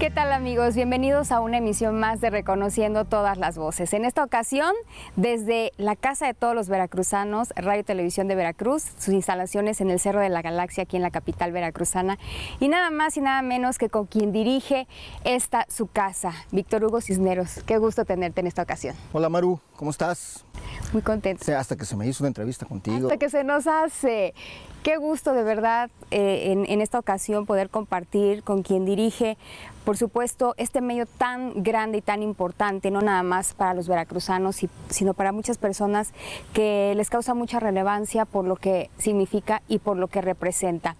¿Qué tal amigos? Bienvenidos a una emisión más de Reconociendo todas las voces. En esta ocasión, desde la Casa de Todos los Veracruzanos, Radio Televisión de Veracruz, sus instalaciones en el Cerro de la Galaxia, aquí en la capital veracruzana, y nada más y nada menos que con quien dirige esta su casa, Víctor Hugo Cisneros. Qué gusto tenerte en esta ocasión. Hola Maru, ¿cómo estás? Muy contento hasta que se me hizo una entrevista contigo. Hasta que se nos hace. Qué gusto de verdad eh, en, esta ocasión poder compartir con quien dirige, por supuesto, este medio tan grande y tan importante, no nada más para los veracruzanos, sino para muchas personas que les causa mucha relevancia por lo que significa y por lo que representa.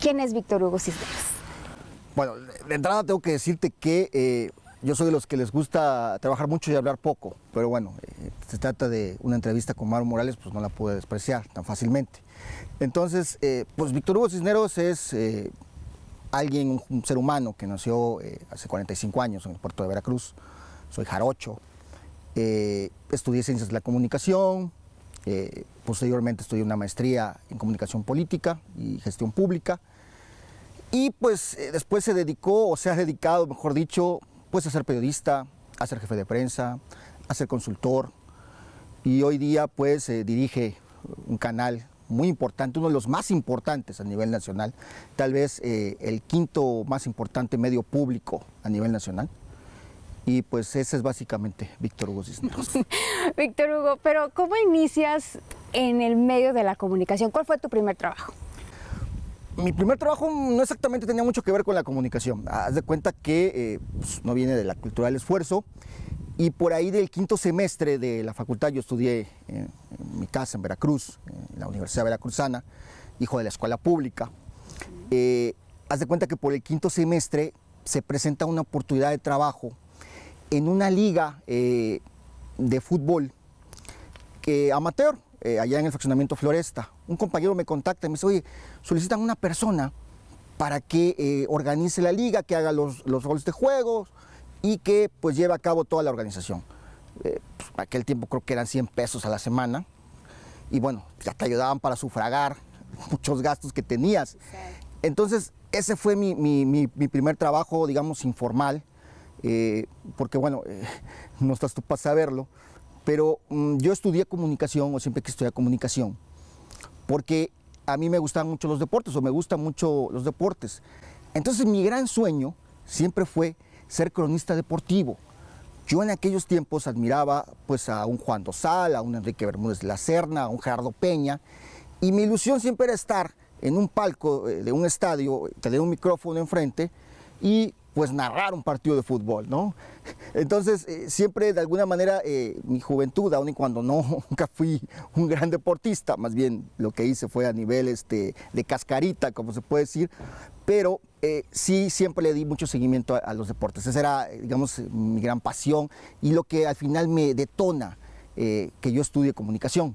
¿Quién es Víctor Hugo Cisneros? Bueno, de entrada tengo que decirte que eh, yo soy de los que les gusta trabajar mucho y hablar poco, pero bueno, eh, se trata de una entrevista con Maro Morales, pues no la pude despreciar tan fácilmente. Entonces, eh, pues Víctor Hugo Cisneros es eh, alguien, un, ser humano que nació hace 45 años en el puerto de Veracruz. Soy jarocho, estudié ciencias de la comunicación, posteriormente estudié una maestría en comunicación política y gestión pública. Y pues después se dedicó, o se ha dedicado, mejor dicho, pues a ser periodista, a ser jefe de prensa, a ser consultor y hoy día pues dirige un canal muy importante, uno de los más importantes a nivel nacional, tal vez eh, el quinto más importante medio público a nivel nacional. Y pues ese es básicamente Víctor Hugo Cisneros. Víctor Hugo, pero ¿cómo inicias en el medio de la comunicación? ¿Cuál fue tu primer trabajo? mi primer trabajo no exactamente tenía mucho que ver con la comunicación. Haz de cuenta que eh, pues, no viene de la cultura del esfuerzo. Y por ahí del quinto semestre de la facultad yo estudié en, mi casa en Veracruz, en la Universidad Veracruzana, hijo de la escuela pública. Eh, haz de cuenta que por el quinto semestre se presenta una oportunidad de trabajo en una liga eh, de fútbol que amateur, eh, allá en el fraccionamiento Floresta. Un compañero me contacta y me dice, oye, solicitan una persona para que eh, organice la liga, que haga los, los roles de juegos y que pues lleve a cabo toda la organización. Eh, pues, aquel tiempo creo que eran 100 pesos a la semana y bueno, ya te ayudaban para sufragar muchos gastos que tenías. Entonces, ese fue mi, mi primer trabajo, digamos, informal, porque bueno, no estás tú para saberlo, pero mm, yo estudié comunicación o siempre que estudié comunicación, porque a mí me gustan mucho los deportes o me gustan mucho los deportes. Entonces mi gran sueño siempre fue ser cronista deportivo. Yo en aquellos tiempos admiraba pues a un Juan Dosal, a un Enrique Bermúdez de la Serna, a un Gerardo Peña, y mi ilusión siempre era estar en un palco eh, de un estadio, tener un micrófono enfrente y pues narrar un partido de fútbol, ¿no? Entonces, eh, siempre de alguna manera eh, mi juventud, aun y cuando no, nunca fui un gran deportista, más bien lo que hice fue a nivel este, de cascarita, como se puede decir, pero eh, sí siempre le di mucho seguimiento a, los deportes. Esa era, digamos, mi gran pasión y lo que al final me detona que yo estudie comunicación.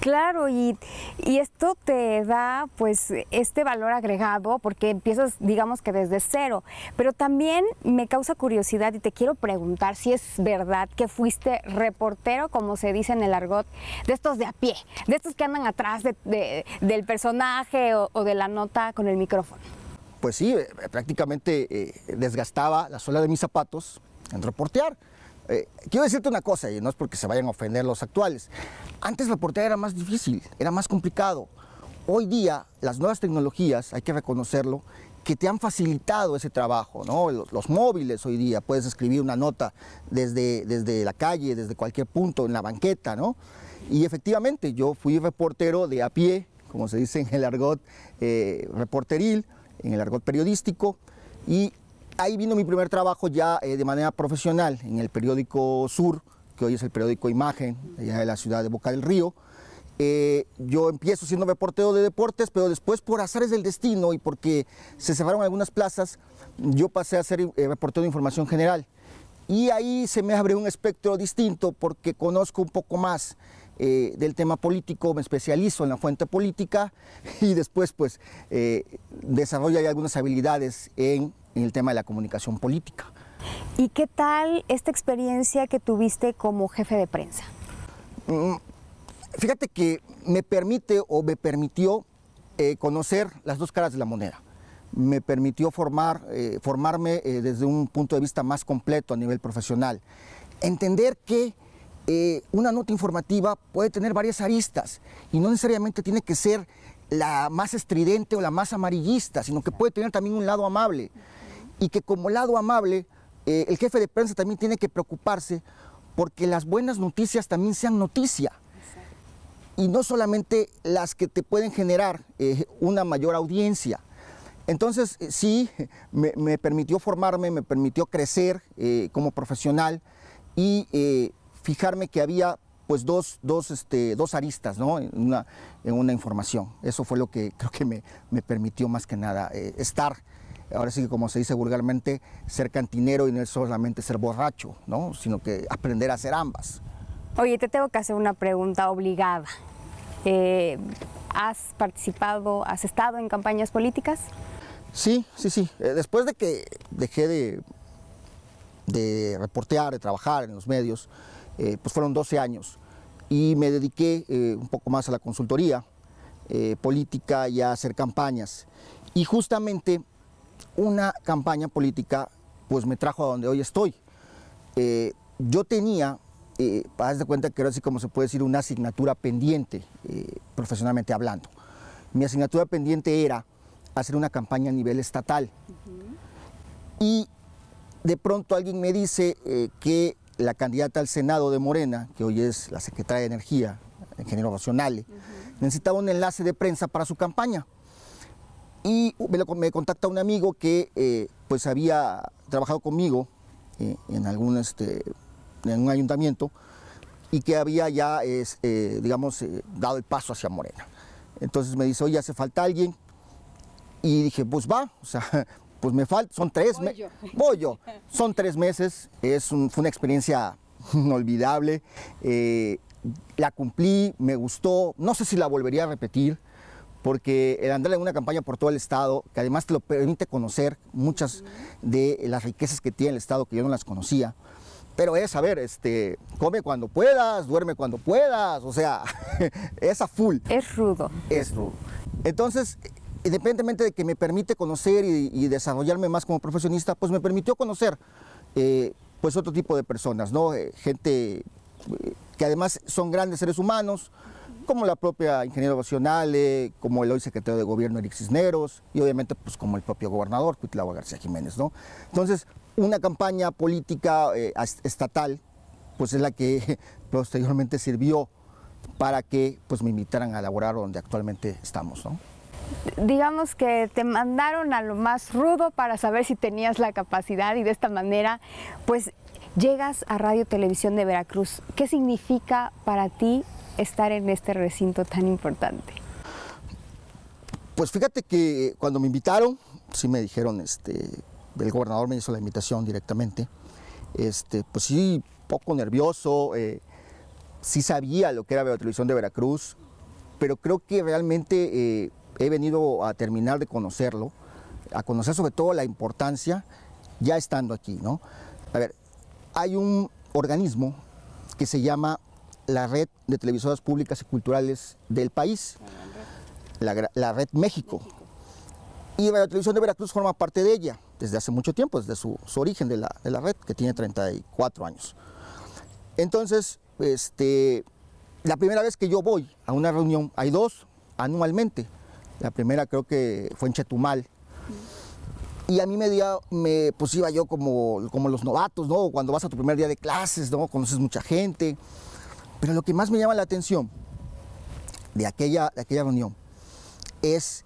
Claro, y, y, esto te da pues este valor agregado porque empiezas digamos que desde cero, pero también me causa curiosidad y te quiero preguntar si es verdad que fuiste reportero, como se dice en el argot, de estos de a pie, de estos que andan atrás del personaje o, de la nota con el micrófono. Pues sí, eh, prácticamente eh, desgastaba la suela de mis zapatos en reportear. Eh, quiero decirte una cosa, y no es porque se vayan a ofender los actuales. Antes la era más difícil, era más complicado. Hoy día, las nuevas tecnologías, hay que reconocerlo, que te han facilitado ese trabajo, ¿no? Los, móviles hoy día, puedes escribir una nota desde, desde la calle, desde cualquier punto, en la banqueta, ¿no? Y efectivamente, yo fui reportero de a pie, como se dice en el argot eh, reporteril, en el argot periodístico, y Ahí vino mi primer trabajo ya eh, de manera profesional en el periódico Sur, que hoy es el periódico Imagen, allá de la ciudad de Boca del Río. Eh, yo empiezo siendo reportero de deportes, pero después por azares del destino y porque se cerraron algunas plazas, yo pasé a ser eh, reportero de información general. Y ahí se me abrió un espectro distinto porque conozco un poco más eh, del tema político, me especializo en la fuente política y después pues eh, desarrollo ahí algunas habilidades en, el tema de la comunicación política. ¿Y qué tal esta experiencia que tuviste como jefe de prensa? Mm, fíjate que me permite o me permitió eh, conocer las dos caras de la moneda. Me permitió formar, formarme desde un punto de vista más completo a nivel profesional. Entender que eh, una nota informativa puede tener varias aristas y no necesariamente tiene que ser la más estridente o la más amarillista, sino que puede tener también un lado amable. Y que como lado amable, eh, el jefe de prensa también tiene que preocuparse porque las buenas noticias también sean noticia. Y no solamente las que te pueden generar eh, una mayor audiencia. Entonces, sí, me, permitió formarme, me permitió crecer como profesional y fijarme que había pues dos, dos, este, aristas en, una, en, una, información. Eso fue lo que creo que me, permitió más que nada eh, estar, ahora sí que como se dice vulgarmente, ser cantinero y no es solamente ser borracho, ¿no? sino que aprender a ser ambas. Oye, te tengo que hacer una pregunta obligada. Eh, ¿Has participado, has estado en campañas políticas? Sí, sí, sí. Eh, después de que dejé de, de reportear, de trabajar en los medios, eh, pues fueron 12 años y me dediqué eh, un poco más a la consultoría eh, política y a hacer campañas. Y justamente una campaña política pues me trajo a donde hoy estoy. yo tenía, para de cuenta que era así como se puede decir, una asignatura pendiente, profesionalmente hablando. Mi asignatura pendiente era hacer una campaña a nivel estatal. Y de pronto alguien me dice que la candidata al Senado de Morena, que hoy es la secretaria de Energía, ingeniero Racionale, necesitaba un enlace de prensa para su campaña. Y me, contacta un amigo que eh, pues había trabajado conmigo eh, en algún este, en un ayuntamiento y que había ya, es, eh, digamos, dado el paso hacia Morena. Entonces me dice, oye, hace falta alguien. Y dije, pues va, o sea, pues me falta, son tres meses. Voy Son tres meses, es fue una experiencia inolvidable. Eh, la cumplí, me gustó, no sé si la volvería a repetir, porque el andar en una campaña por todo el Estado, que además te lo permite conocer muchas de las riquezas que tiene el Estado, que yo no las conocía, pero es, a ver, este, come cuando puedas, duerme cuando puedas, o sea, es a full. Es rudo. Es rudo. Entonces, independientemente de que me permite conocer y, desarrollarme más como profesionista, pues me permitió conocer eh, pues otro tipo de personas, ¿no? Eh, gente eh, que además son grandes seres humanos, como la propia ingeniera Vocionale, como el hoy secretario de gobierno Eric Cisneros y obviamente pues como el propio gobernador Cuitlava García Jiménez, ¿no? Entonces, una campaña política estatal pues es la que posteriormente sirvió para que pues me invitaran a elaborar donde actualmente estamos, ¿no? digamos que te mandaron a lo más rudo para saber si tenías la capacidad y de esta manera pues llegas a Radio Televisión de Veracruz. ¿Qué significa para ti estar en este recinto tan importante? Pues fíjate que cuando me invitaron, sí me dijeron, este, el gobernador me hizo la invitación directamente, este, pues sí, poco nervioso, eh, sí sabía lo que era Radio Televisión de Veracruz, pero creo que realmente eh, he venido a terminar de conocerlo, a conocer sobre todo la importancia ya estando aquí, ¿no? A ver, hay un organismo que se llama la Red de Televisoras Públicas y Culturales del país, la, Red México. Y la Televisión de Veracruz forma parte de ella desde hace mucho tiempo, desde su, origen de la, de la, red, que tiene 34 años. Entonces, este, la primera vez que yo voy a una reunión, hay dos anualmente, la primera creo que fue en Chetumal. Y a mí me, me pues iba yo como, como los novatos, ¿no? Cuando vas a tu primer día de clases, ¿no? Conoces mucha gente. Pero lo que más me llama la atención de aquella, aquella reunión es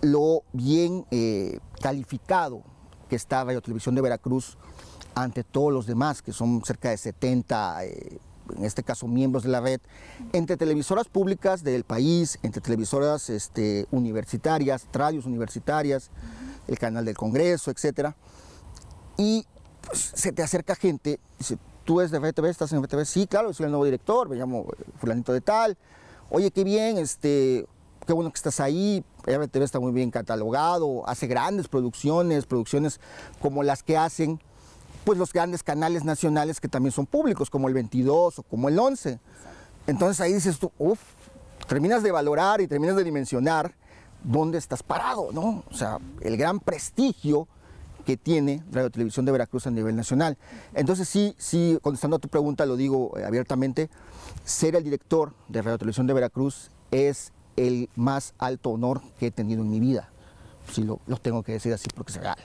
lo bien eh, calificado que está Radio Televisión de Veracruz ante todos los demás, que son cerca de 70 en este caso miembros de la red, entre televisoras públicas del país, entre televisoras este, universitarias, radios universitarias, el canal del Congreso, etc. Y pues, se te acerca gente, dice, tú eres de RTV, estás en RTV, sí, claro, soy el nuevo director, me llamo eh, fulanito de tal, oye, qué bien, este, qué bueno que estás ahí, RTV está muy bien catalogado, hace grandes producciones, producciones como las que hacen pues los grandes canales nacionales que también son públicos, como el 22 o como el 11. Entonces ahí dices tú, uff, terminas de valorar y terminas de dimensionar dónde estás parado, ¿no? O sea, el gran prestigio que tiene Radio Televisión de Veracruz a nivel nacional. Entonces sí, sí, contestando a tu pregunta, lo digo eh, abiertamente, ser el director de Radio Televisión de Veracruz es el más alto honor que he tenido en mi vida. Si lo, tengo que decir así porque es real.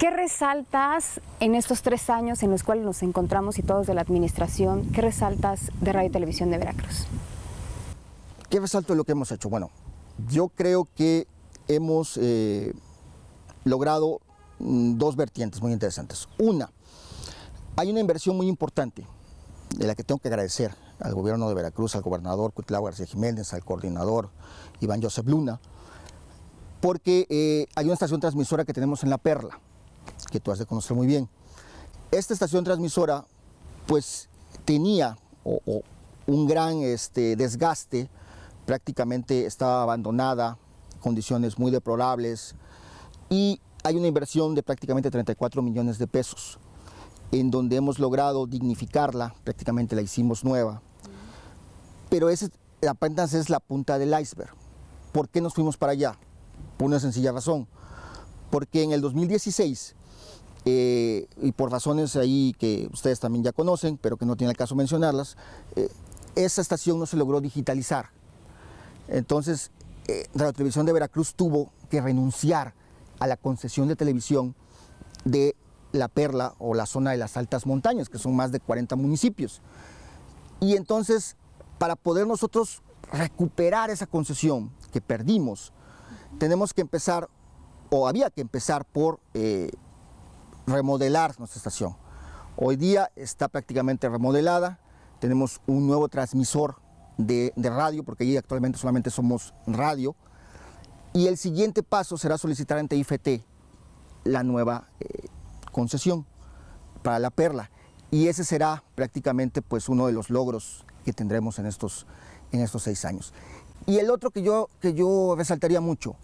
¿Qué resaltas en estos tres años en los cuales nos encontramos y todos de la administración? ¿Qué resaltas de Radio y Televisión de Veracruz? ¿Qué resalto de lo que hemos hecho? Bueno, yo creo que hemos eh, logrado mm, dos vertientes muy interesantes. Una, hay una inversión muy importante de la que tengo que agradecer al gobierno de Veracruz, al gobernador Cuitlao García Jiménez, al coordinador Iván Josep Luna, porque eh, hay una estación transmisora que tenemos en La Perla, que tú has de conocer muy bien. Esta estación transmisora pues tenía un gran este, desgaste, prácticamente estaba abandonada, condiciones muy deplorables y hay una inversión de prácticamente 34 millones de pesos en donde hemos logrado dignificarla, prácticamente la hicimos nueva. Pero ese, apenas es la punta del iceberg. ¿Por qué nos fuimos para allá? Por una sencilla razón porque en el 2016, eh, y por razones ahí que ustedes también ya conocen, pero que no tiene el caso mencionarlas, eh, esa estación no se logró digitalizar. Entonces, eh, Radio Televisión de Veracruz tuvo que renunciar a la concesión de televisión de la Perla o la zona de las altas montañas, que son más de 40 municipios. Y entonces, para poder nosotros recuperar esa concesión que perdimos, tenemos que empezar o había que empezar por eh, remodelar nuestra estación. Hoy día está prácticamente remodelada, tenemos un nuevo transmisor de, radio, porque allí actualmente solamente somos radio, y el siguiente paso será solicitar ante IFT la nueva eh, concesión para la perla, y ese será prácticamente pues, uno de los logros que tendremos en estos, en estos seis años. Y el otro que yo, que yo resaltaría mucho,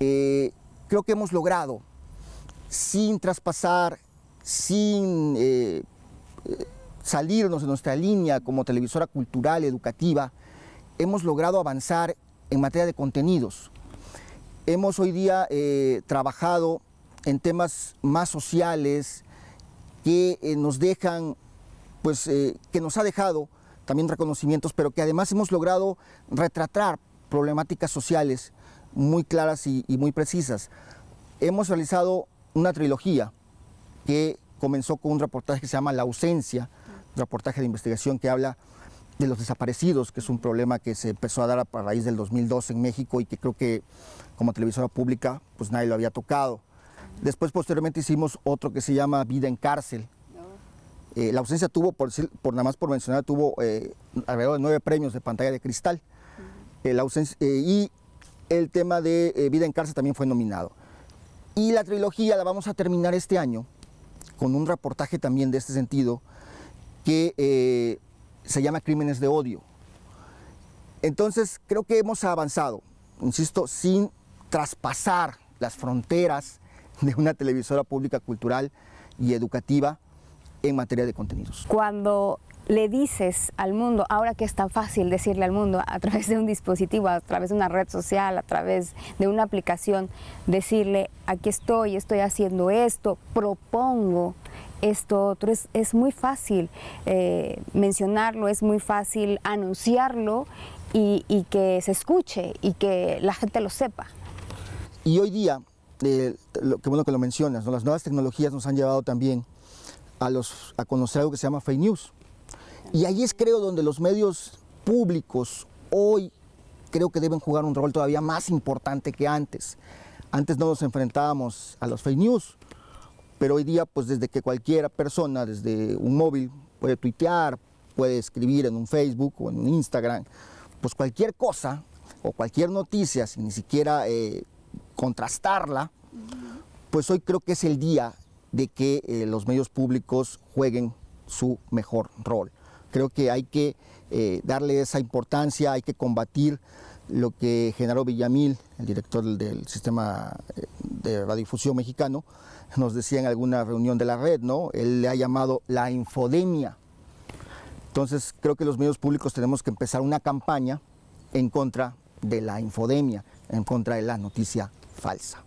eh, creo que hemos logrado, sin traspasar, sin eh, eh, salirnos de nuestra línea como televisora cultural, educativa, hemos logrado avanzar en materia de contenidos. Hemos hoy día eh, trabajado en temas más sociales que nos dejan, pues que nos ha dejado también reconocimientos, pero que además hemos logrado retratar problemáticas sociales muy claras y, muy precisas. Hemos realizado una trilogía que comenzó con un reportaje que se llama La ausencia, un reportaje de investigación que habla de los desaparecidos, que es un problema que se empezó a dar a raíz del 2012 en México y que creo que como televisora pública pues nadie lo había tocado. Después posteriormente hicimos otro que se llama Vida en cárcel. Eh, la ausencia tuvo, por, por, nada más por mencionar, tuvo eh, alrededor de nueve premios de pantalla de cristal. Eh, la ausencia, y el tema de eh, Vida en Cárcel también fue nominado. Y la trilogía la vamos a terminar este año con un reportaje también de este sentido que eh, se llama Crímenes de Odio. Entonces creo que hemos avanzado, insisto, sin traspasar las fronteras de una televisora pública cultural y educativa en materia de contenidos. Cuando le dices al mundo, ahora que es tan fácil decirle al mundo a través de un dispositivo, a través de una red social, a través de una aplicación, decirle, aquí estoy, estoy haciendo esto, propongo esto otro, es, muy fácil eh, mencionarlo, es muy fácil anunciarlo y, que se escuche y que la gente lo sepa. Y hoy día, eh, lo, qué bueno que lo mencionas, las nuevas tecnologías nos han llevado también a, a conocer algo que se llama fake news y ahí es creo donde los medios públicos hoy creo que deben jugar un rol todavía más importante que antes. Antes no nos enfrentábamos a los fake news, pero hoy día pues desde que cualquier persona desde un móvil puede tuitear, puede escribir en un Facebook o en un Instagram, pues cualquier cosa o cualquier noticia sin ni siquiera eh, contrastarla, pues hoy creo que es el día de que eh, los medios públicos jueguen su mejor rol. Creo que hay que eh, darle esa importancia, hay que combatir lo que Genaro Villamil, el director del sistema eh, de radiodifusión mexicano, nos decía en alguna reunión de la red, ¿no? Él le ha llamado la infodemia. Entonces, creo que los medios públicos tenemos que empezar una campaña en contra de la infodemia, en contra de la noticia falsa.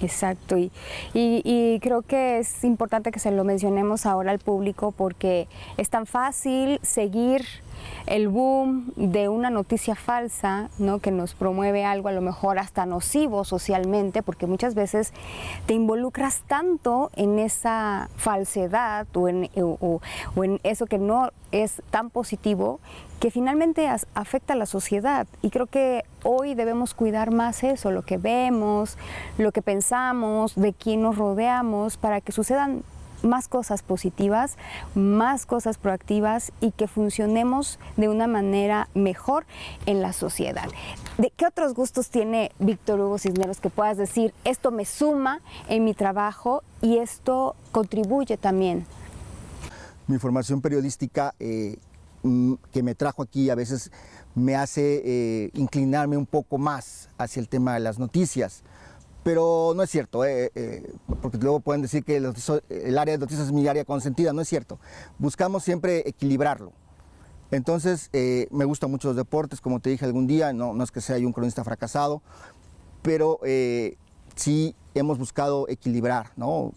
Exacto, y, y, y, creo que es importante que se lo mencionemos ahora al público porque es tan fácil seguir el boom de una noticia falsa, ¿no? que nos promueve algo a lo mejor hasta nocivo socialmente, porque muchas veces te involucras tanto en esa falsedad o en, o en eso que no es tan positivo que finalmente afecta a la sociedad. Y creo que hoy debemos cuidar más eso, lo que vemos, lo que pensamos, de quién nos rodeamos, para que sucedan más cosas positivas, más cosas proactivas y que funcionemos de una manera mejor en la sociedad. ¿De qué otros gustos tiene Víctor Hugo Cisneros que puedas decir, esto me suma en mi trabajo y esto contribuye también? Mi formación periodística eh, mm, que me trajo aquí a veces me hace eh, inclinarme un poco más hacia el tema de las noticias pero no es cierto, eh, eh, porque luego pueden decir que el, área de noticias es mi área consentida, no es cierto. Buscamos siempre equilibrarlo. Entonces, eh, me gustan mucho los deportes, como te dije algún día, no, no es que sea yo un cronista fracasado, pero sí hemos buscado equilibrar, ¿no?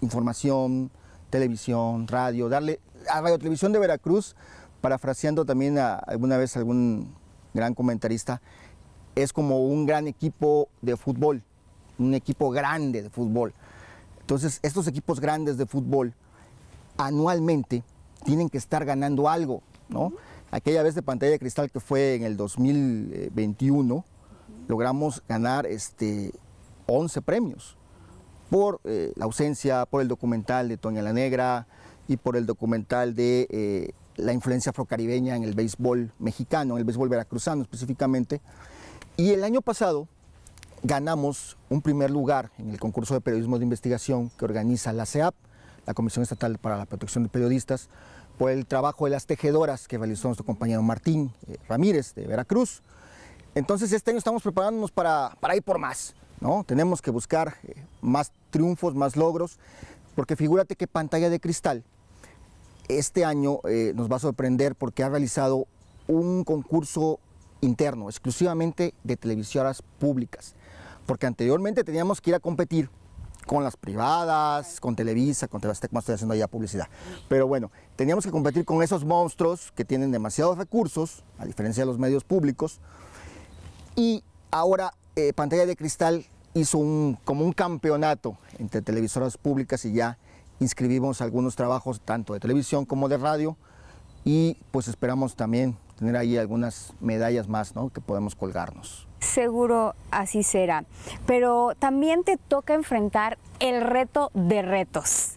Información, televisión, radio, darle a Radio Televisión de Veracruz, parafraseando también alguna vez algún gran comentarista, es como un gran equipo de fútbol un equipo grande de fútbol. Entonces, estos equipos grandes de fútbol anualmente tienen que estar ganando algo, ¿no? Aquella vez de pantalla de cristal que fue en el 2021, logramos ganar este, 11 premios por eh, la ausencia, por el documental de Toña la Negra y por el documental de eh, la influencia afrocaribeña en el béisbol mexicano, en el béisbol veracruzano específicamente. Y el año pasado ganamos un primer lugar en el concurso de periodismo de investigación que organiza la CEAP, la Comisión Estatal para la Protección de Periodistas, por el trabajo de las tejedoras que realizó nuestro compañero Martín eh, Ramírez de Veracruz. Entonces este año estamos preparándonos para, ir por más, ¿no? Tenemos que buscar eh, más triunfos, más logros, porque figúrate qué Pantalla de Cristal este año eh, nos va a sorprender porque ha realizado un concurso interno, exclusivamente de televisoras públicas porque anteriormente teníamos que ir a competir con las privadas, con Televisa, con Tebastec, como estoy haciendo ya publicidad. Pero bueno, teníamos que competir con esos monstruos que tienen demasiados recursos, a diferencia de los medios públicos. Y ahora eh, Pantalla de Cristal hizo un, como un campeonato entre televisoras públicas y ya inscribimos algunos trabajos tanto de televisión como de radio y pues esperamos también tener ahí algunas medallas más que podemos colgarnos. Seguro así será, pero también te toca enfrentar el reto de retos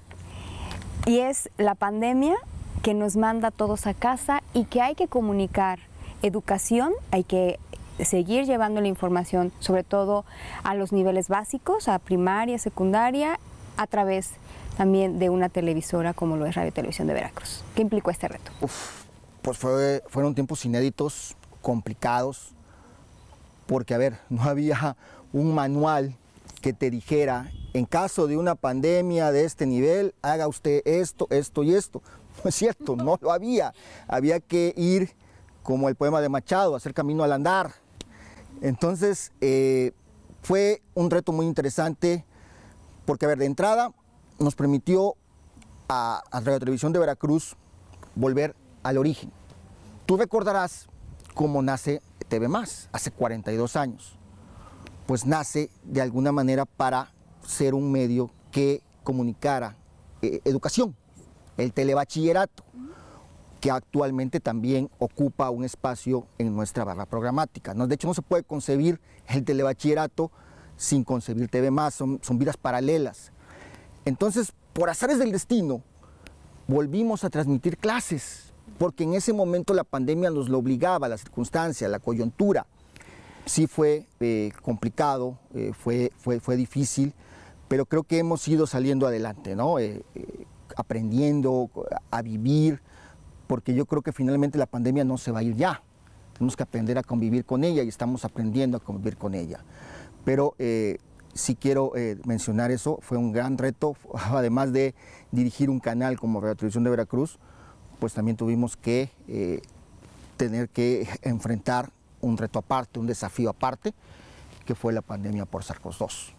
y es la pandemia que nos manda a todos a casa y que hay que comunicar educación, hay que seguir llevando la información, sobre todo a los niveles básicos, a primaria, secundaria, a través también de una televisora como lo es Radio Televisión de Veracruz. ¿Qué implicó este reto? pues fueron tiempos inéditos, complicados, porque, a ver, no había un manual que te dijera, en caso de una pandemia de este nivel, haga usted esto, esto y esto. No es cierto, no lo había. Había que ir, como el poema de Machado, hacer camino al andar. Entonces, eh, fue un reto muy interesante, porque, a ver, de entrada nos permitió a, a Radio Televisión de Veracruz volver al origen. Tú recordarás cómo nace TV Más hace 42 años. Pues nace de alguna manera para ser un medio que comunicara eh, educación, el telebachillerato, que actualmente también ocupa un espacio en nuestra barra programática. de hecho, no se puede concebir el telebachillerato sin concebir TV Más, son, son vidas paralelas. Entonces, por azares del destino, volvimos a transmitir clases porque en ese momento la pandemia nos lo obligaba, la circunstancia, la coyuntura. Sí fue eh, complicado, eh, fue, fue, fue, difícil, pero creo que hemos ido saliendo adelante, ¿no? Eh, aprendiendo a vivir, porque yo creo que finalmente la pandemia no se va a ir ya. Tenemos que aprender a convivir con ella y estamos aprendiendo a convivir con ella. Pero sí quiero mencionar eso, fue un gran reto, además de dirigir un canal como Radio Televisión de Veracruz, pues también tuvimos que eh, tener que enfrentar un reto aparte, un desafío aparte, que fue la pandemia por SARS-CoV-2.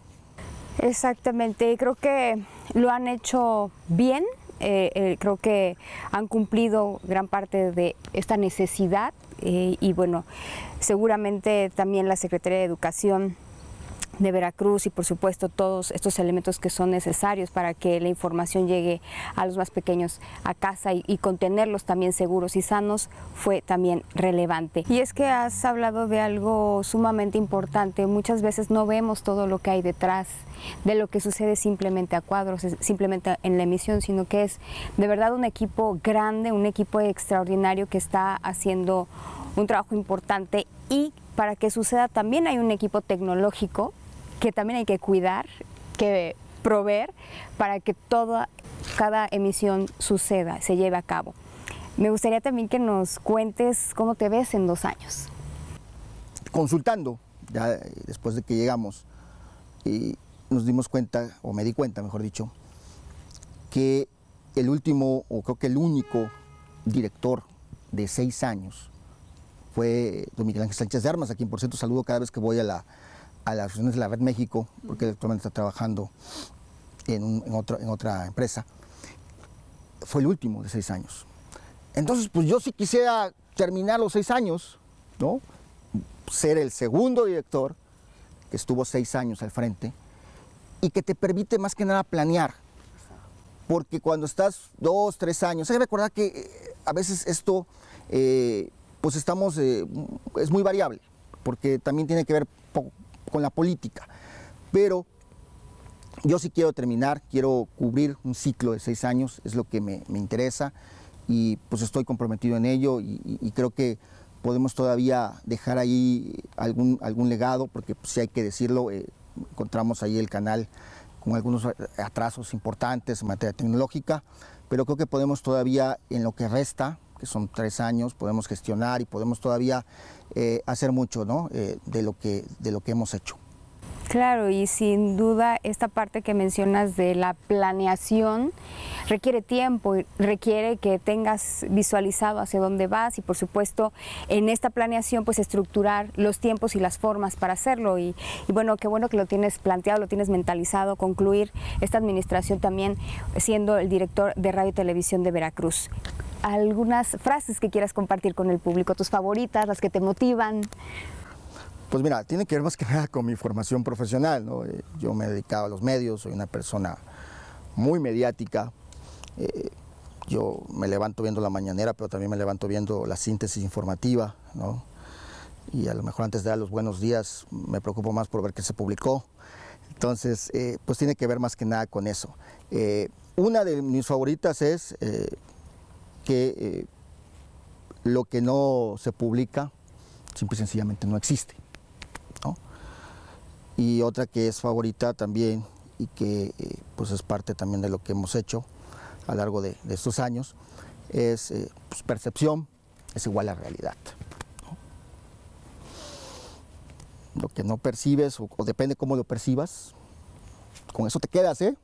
Exactamente, creo que lo han hecho bien, eh, eh, creo que han cumplido gran parte de esta necesidad y bueno, seguramente también la Secretaría de Educación de Veracruz y por supuesto todos estos elementos que son necesarios para que la información llegue a los más pequeños a casa y, y contenerlos también seguros y sanos fue también relevante. Y es que has hablado de algo sumamente importante, muchas veces no vemos todo lo que hay detrás de lo que sucede simplemente a cuadros, simplemente en la emisión, sino que es de verdad un equipo grande, un equipo extraordinario que está haciendo un trabajo importante y para que suceda también hay un equipo tecnológico que también hay que cuidar, que proveer para que toda cada emisión suceda, se lleve a cabo. Me gustaría también que nos cuentes cómo te ves en dos años. Consultando, ya después de que llegamos, y nos dimos cuenta, o me di cuenta, mejor dicho, que el último, o creo que el único director de seis años fue don Miguel Ángel Sánchez de Armas, a quien por cierto saludo cada vez que voy a la, a las funciones de la Red México, porque él actualmente está trabajando en, otro, en otra empresa, fue el último de seis años. Entonces, pues yo sí quisiera terminar los seis años, ¿no? Ser el segundo director que estuvo seis años al frente y que te permite más que nada planear. Porque cuando estás dos, tres años, hay que recordar que eh, a veces esto, eh, pues estamos, eh, es muy variable, porque también tiene que ver poco con la política. Pero yo sí quiero terminar, quiero cubrir un ciclo de seis años, es lo que me, interesa y pues estoy comprometido en ello y, creo que podemos todavía dejar ahí algún, algún legado, porque si pues, hay que decirlo, eh, encontramos ahí el canal con algunos atrasos importantes en materia tecnológica, pero creo que podemos todavía en lo que resta que son tres años, podemos gestionar y podemos todavía eh, hacer mucho eh, de, lo que, de lo que hemos hecho. Claro, y sin duda esta parte que mencionas de la planeación requiere tiempo, requiere que tengas visualizado hacia dónde vas y por supuesto en esta planeación pues estructurar los tiempos y las formas para hacerlo y, y bueno, qué bueno que lo tienes planteado, lo tienes mentalizado, concluir esta administración también siendo el director de Radio y Televisión de Veracruz algunas frases que quieras compartir con el público, tus favoritas, las que te motivan. Pues mira, tiene que ver más que nada con mi formación profesional. ¿no? Eh, yo me he dedicado a los medios, soy una persona muy mediática. Eh, yo me levanto viendo la mañanera, pero también me levanto viendo la síntesis informativa. ¿no? Y a lo mejor antes de dar los buenos días me preocupo más por ver qué se publicó. Entonces, eh, pues tiene que ver más que nada con eso. una de mis favoritas es que eh, lo que no se publica simple y sencillamente no existe. Y otra que es favorita también y que eh, pues es parte también de lo que hemos hecho a lo largo de, estos años, es eh, pues, percepción es igual a realidad. Lo que no percibes o, o depende cómo lo percibas, con eso te quedas, ¿eh?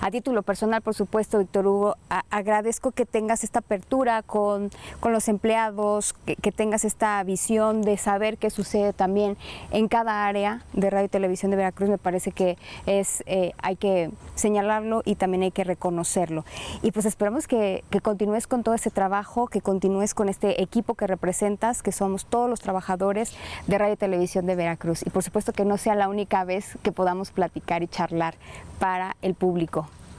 A título personal, por supuesto, Víctor Hugo, agradezco que tengas esta apertura con, con los empleados, que, tengas esta visión de saber qué sucede también en cada área de radio y televisión de Veracruz. Me parece que es, eh, hay que señalarlo y también hay que reconocerlo. Y pues esperamos que, que continúes con todo ese trabajo, que continúes con este equipo que representas, que somos todos los trabajadores de radio y televisión de Veracruz. Y por supuesto que no sea la única vez que podamos platicar y charlar para el público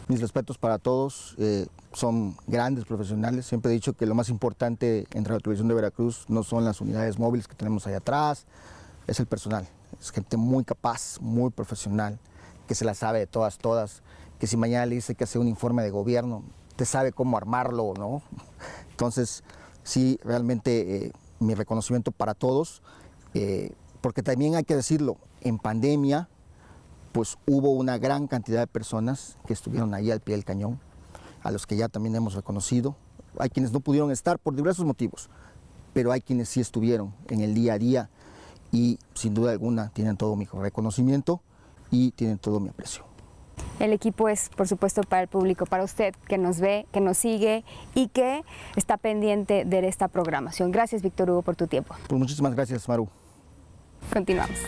mis respetos para todos, eh, son grandes profesionales. Siempre he dicho que lo más importante en la Televisión de Veracruz no son las unidades móviles que tenemos allá atrás, es el personal. Es gente muy capaz, muy profesional, que se la sabe de todas, todas. Que si mañana le dice que hace un informe de gobierno, te sabe cómo armarlo, ¿no? Entonces, sí, realmente eh, mi reconocimiento para todos, eh, porque también hay que decirlo, en pandemia pues hubo una gran cantidad de personas que estuvieron ahí al pie del cañón, a los que ya también hemos reconocido. Hay quienes no pudieron estar por diversos motivos, pero hay quienes sí estuvieron en el día a día y sin duda alguna tienen todo mi reconocimiento y tienen todo mi aprecio. El equipo es, por supuesto, para el público, para usted que nos ve, que nos sigue y que está pendiente de esta programación. Gracias, Víctor Hugo, por tu tiempo. Pues muchísimas gracias, Maru. Continuamos.